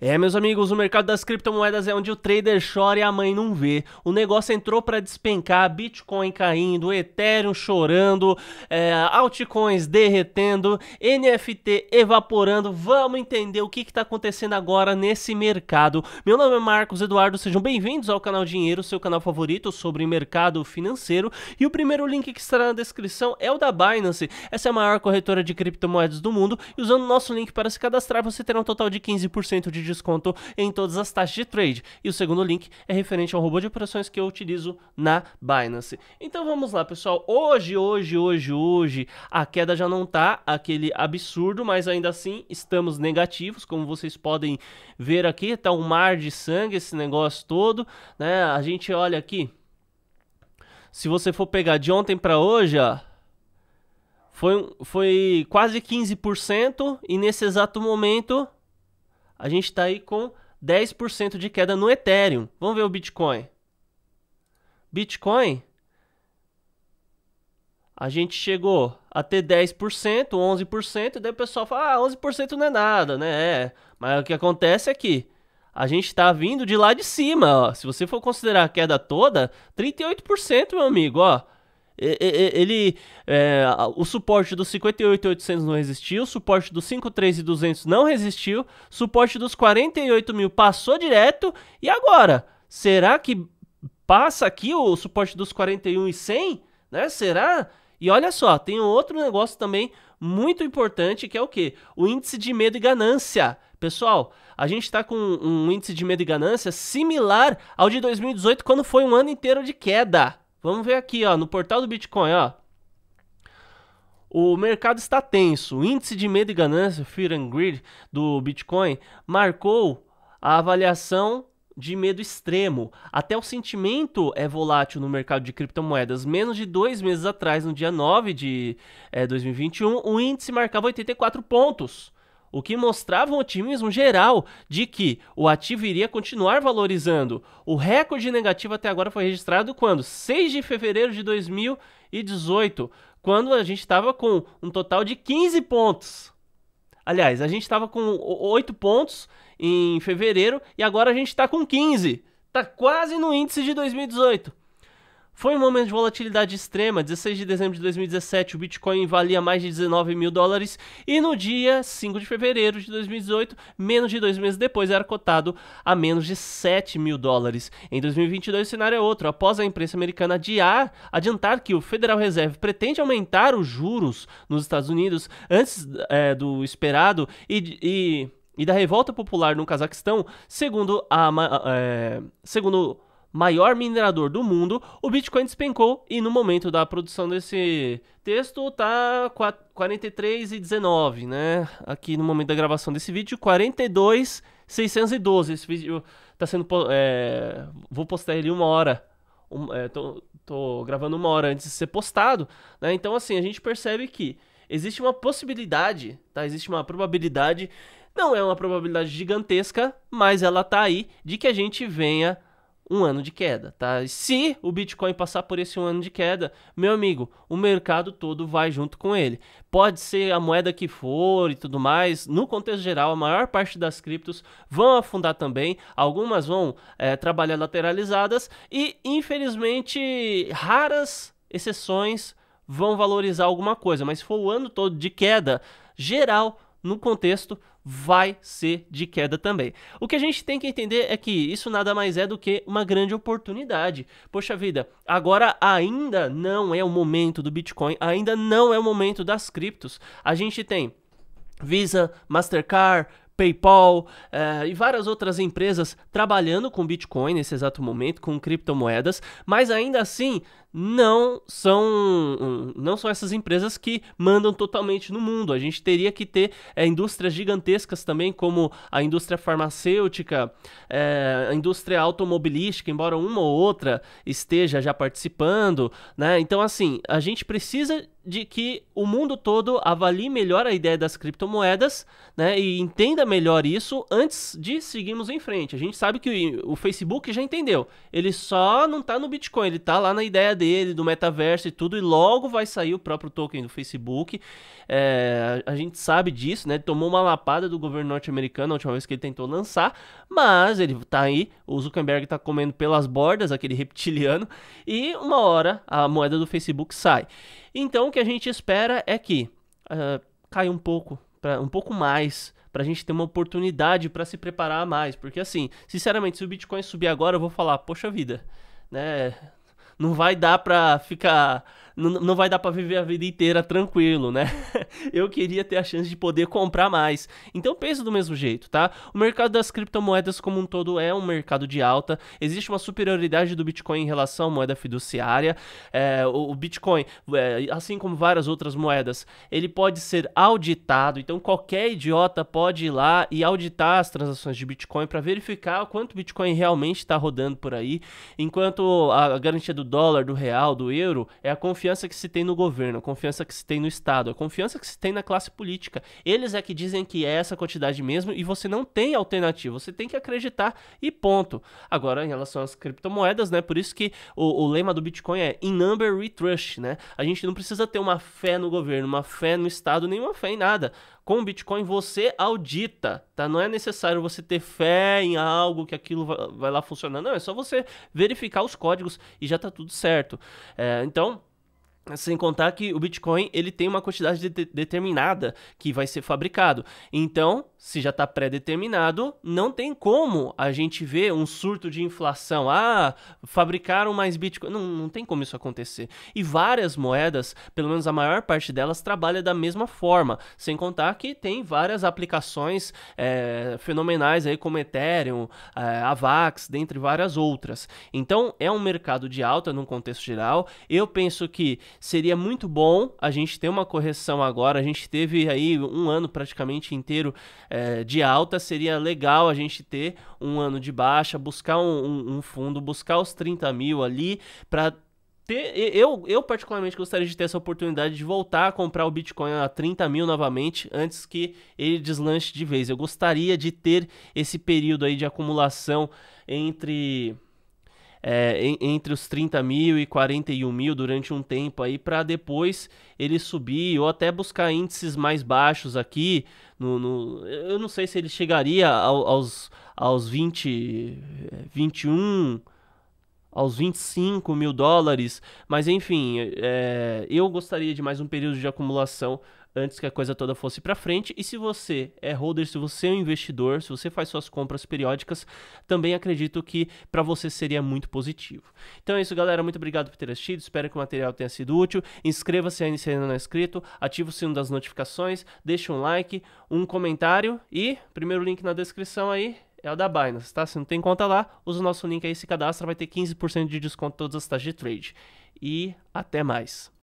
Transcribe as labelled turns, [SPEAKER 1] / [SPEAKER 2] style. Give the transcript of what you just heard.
[SPEAKER 1] É, meus amigos, o mercado das criptomoedas é onde o trader chora e a mãe não vê. O negócio entrou para despencar, Bitcoin caindo, Ethereum chorando, é, altcoins derretendo, NFT evaporando. Vamos entender o que está acontecendo agora nesse mercado. Meu nome é Marcos Eduardo, sejam bem-vindos ao canal Dinheiro, seu canal favorito sobre mercado financeiro. E o primeiro link que estará na descrição é o da Binance. Essa é a maior corretora de criptomoedas do mundo. E usando o nosso link para se cadastrar, você terá um total de 15% de desconto em todas as taxas de trade. E o segundo link é referente ao robô de operações que eu utilizo na Binance. Então vamos lá, pessoal. Hoje, hoje, hoje, hoje, a queda já não tá aquele absurdo, mas ainda assim estamos negativos, como vocês podem ver aqui, tá um mar de sangue esse negócio todo, né? A gente olha aqui, se você for pegar de ontem para hoje, ó, foi, foi quase 15% e nesse exato momento a gente está aí com 10% de queda no Ethereum. Vamos ver o Bitcoin. Bitcoin, a gente chegou a ter 10%, 11%, e daí o pessoal fala, ah, 11% não é nada, né? É. Mas o que acontece é que a gente está vindo de lá de cima, ó. Se você for considerar a queda toda, 38%, meu amigo, ó ele é, o suporte dos 58.800 não resistiu, o suporte dos 53.200 não resistiu, o suporte dos 48 mil passou direto e agora será que passa aqui o suporte dos 41.100, né? Será? E olha só, tem um outro negócio também muito importante que é o que? O índice de medo e ganância. Pessoal, a gente está com um índice de medo e ganância similar ao de 2018, quando foi um ano inteiro de queda. Vamos ver aqui, ó, no portal do Bitcoin, ó. O mercado está tenso. O índice de medo e ganância, Fear and Greed, do Bitcoin, marcou a avaliação de medo extremo. Até o sentimento é volátil no mercado de criptomoedas. Menos de dois meses atrás, no dia 9 de é, eh, 2021, o índice marcava 84 pontos o que mostrava um otimismo geral de que o ativo iria continuar valorizando. O recorde negativo até agora foi registrado quando? 6 de fevereiro de 2018, quando a gente estava com um total de 15 pontos. Aliás, a gente estava com 8 pontos em fevereiro e agora a gente está com 15. Está quase no índice de 2018. Foi um momento de volatilidade extrema. 16 de dezembro de 2017, o Bitcoin valia mais de 19 mil dólares. E no dia 5 de fevereiro de 2018, menos de dois meses depois, era cotado a menos de 7 mil dólares. Em 2022, o cenário é outro. Após a imprensa americana adiar, adiantar que o Federal Reserve pretende aumentar os juros nos Estados Unidos antes é, do esperado e, e, e, da revolta popular no Cazaquistão, segundo a. É, segundo maior minerador do mundo, o Bitcoin despencou e no momento da produção desse texto tá 43,19, né? Aqui no momento da gravação desse vídeo, 42,612. Esse vídeo tá sendo. É, vou postar ele uma hora. Um, é, tô, tô gravando uma hora antes de ser postado, né? Então, assim, a gente percebe que existe uma possibilidade, tá? Existe uma probabilidade. Não é uma probabilidade gigantesca, mas ela tá aí de que a gente venha um ano de queda, tá? se o Bitcoin passar por esse um ano de queda, meu amigo, o mercado todo vai junto com ele. Pode ser a moeda que for e tudo mais. No contexto geral, a maior parte das criptos vão afundar também. Algumas vão é, trabalhar lateralizadas e, infelizmente, raras exceções vão valorizar alguma coisa. Mas se for o ano todo de queda geral no contexto, vai ser de queda também. O que a gente tem que entender é que isso nada mais é do que uma grande oportunidade. Poxa vida, agora ainda não é o momento do Bitcoin, ainda não é o momento das criptos. A gente tem Visa, Mastercard, PayPal uh, e várias outras empresas trabalhando com Bitcoin nesse exato momento, com criptomoedas, mas ainda assim não são não são essas empresas que mandam totalmente no mundo. A gente teria que ter é, indústrias gigantescas também, como a indústria farmacêutica, é, a indústria automobilística, embora uma ou outra esteja já participando, né? Então, assim, a gente precisa de que o mundo todo avalie melhor a ideia das criptomoedas né, e entenda melhor isso antes de seguirmos em frente. A gente sabe que o Facebook já entendeu. Ele só não está no Bitcoin, ele está lá na ideia dele, do metaverso e tudo, e logo vai sair o próprio token do Facebook. É, a gente sabe disso, né? Tomou uma lapada do governo norte-americano a última vez que ele tentou lançar, mas ele está aí, o Zuckerberg está comendo pelas bordas, aquele reptiliano, e uma hora a moeda do Facebook sai. Então, o que que a gente espera é que uh, caia um pouco, pra, um pouco mais, para a gente ter uma oportunidade para se preparar mais. Porque assim, sinceramente, se o Bitcoin subir agora, eu vou falar, poxa vida, né? Não vai dar para ficar, não, não vai dar para viver a vida inteira tranquilo, né? eu queria ter a chance de poder comprar mais. Então pensa do mesmo jeito, tá? O mercado das criptomoedas como um todo é um mercado de alta. Existe uma superioridade do Bitcoin em relação à moeda fiduciária. É, o, Bitcoin, é, assim como várias outras moedas, ele pode ser auditado. Então qualquer idiota pode ir lá e auditar as transações de Bitcoin para verificar o quanto Bitcoin realmente está rodando por aí. Enquanto a garantia do dólar, do real, do euro é a confiança que se tem no governo, a confiança que se tem no Estado, a confiança que se tem na classe política. Eles é que dizem que é essa quantidade mesmo e você não tem alternativa, você tem que acreditar e ponto. Agora, em relação às criptomoedas, né? Por isso que o, o lema do Bitcoin é in number we trust, né? A gente não precisa ter uma fé no governo, uma fé no Estado, nenhuma fé em nada. Com o Bitcoin você audita, tá? Não é necessário você ter fé em algo que aquilo vai lá funcionar. Não, é só você verificar os códigos e já tá tudo certo. É, então, sem contar que o Bitcoin ele tem uma quantidade de determinada que vai ser fabricado. Então, se já está pré-determinado, não tem como a gente ver um surto de inflação. Ah, fabricaram mais Bitcoin. Não, não tem como isso acontecer. E várias moedas, pelo menos a maior parte delas, trabalha da mesma forma. Sem contar que tem várias aplicações é, fenomenais aí, como Ethereum, é, Avax, dentre várias outras. Então, é um mercado de alta num contexto geral. Eu penso que Seria muito bom a gente ter uma correção agora. A gente teve aí um ano praticamente inteiro é, de alta. Seria legal a gente ter um ano de baixa, buscar um, um, um fundo, buscar os 30 mil ali para eu, eu, particularmente gostaria de ter essa oportunidade de voltar a comprar o Bitcoin a 30 mil novamente antes que ele deslanche de vez. Eu gostaria de ter esse período aí de acumulação entre é, em, entre os 30 mil e 41 mil durante um tempo aí para depois ele subir ou até buscar índices mais baixos aqui. No, no eu não sei se ele chegaria ao, aos, aos 20, 21 é, aos 25 mil dólares. Mas enfim, é, eu gostaria de mais um período de acumulação antes que a coisa toda fosse para frente. E se você é holder, se você é um investidor, se você faz suas compras periódicas, também acredito que para você seria muito positivo. Então é isso, galera. Muito obrigado por ter assistido. Espero que o material tenha sido útil. Inscreva-se ainda se ainda não é inscrito, ative o sino das notificações, deixe um like, um comentário e primeiro link na descrição aí é o da Binance, tá? Se não tem conta lá, usa o nosso link aí, se cadastra, vai ter 15% de desconto em todas as taxas de trade. E até mais.